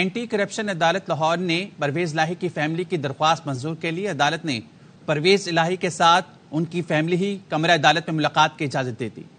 anti corruption अदालत लाहौर ने परवेज लाही की फैमिली की दरख्वास्त मंजूर के लिए अदालत ने परवेज लाही के साथ उनकी फैमिली ही कमरा अदालत में मुलाकात की इजाजत दे दी